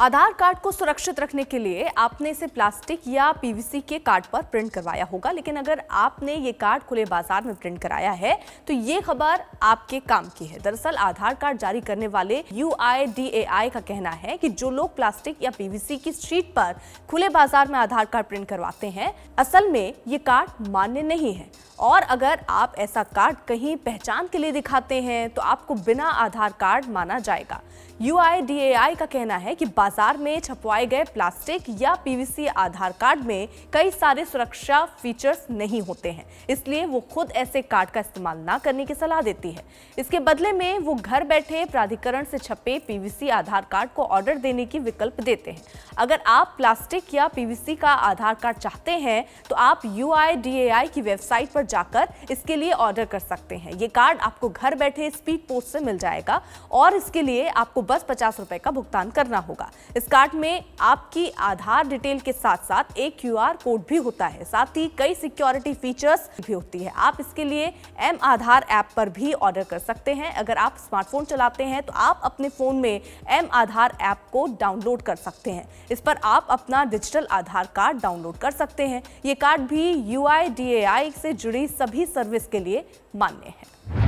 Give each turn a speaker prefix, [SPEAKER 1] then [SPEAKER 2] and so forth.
[SPEAKER 1] आधार card को सुरक्षित रखने के लिए आपने इसे प्लास्टिक या पीवीसी के कार्ड पर प्रिंट करवाया होगा लेकिन अगर आपने ये कार्ड खुले बाजार में प्रिंट कराया है तो ये खबर आपके काम की है दरअसल आधार कार्ड जारी करने वाले यू का कहना है कि जो लोग प्लास्टिक या पीवीसी की शीट पर खुले बाजार में आधार कार्ड प्रिंट करवाते हैं असल में ये कार्ड मान्य नहीं है और अगर आप ऐसा कार्ड कहीं पहचान के लिए दिखाते हैं तो आपको बिना आधार कार्ड माना जाएगा यू का कहना है कि बाजार में छपवाए गए प्लास्टिक या पीवीसी आधार कार्ड में कई सारे सुरक्षा फीचर्स नहीं होते हैं इसलिए वो खुद ऐसे कार्ड का इस्तेमाल ना करने की सलाह देती है इसके बदले में वो घर बैठे प्राधिकरण से छपे पीवीसी आधार कार्ड को ऑर्डर देने की विकल्प देते हैं अगर आप प्लास्टिक या पीवीसी का आधार कार्ड चाहते हैं तो आप यू की वेबसाइट पर जाकर इसके लिए ऑर्डर कर सकते हैं ये कार्ड आपको घर बैठे स्पीड पोस्ट से मिल जाएगा और इसके लिए आपको बस पचास रुपए का भुगतान करना होगा इस कार्ड में आपकी आधार डिटेल के साथ साथ एक क्यू कोड भी होता है साथ ही कई सिक्योरिटी फीचर्स भी होती है आप इसके लिए एम आधार ऐप पर भी ऑर्डर कर सकते हैं अगर आप स्मार्टफोन चलाते हैं तो आप अपने फ़ोन में एम आधार ऐप को डाउनलोड कर सकते हैं इस पर आप अपना डिजिटल आधार कार्ड डाउनलोड कर सकते हैं ये कार्ड भी यू से जुड़ी सभी सर्विस के लिए मान्य है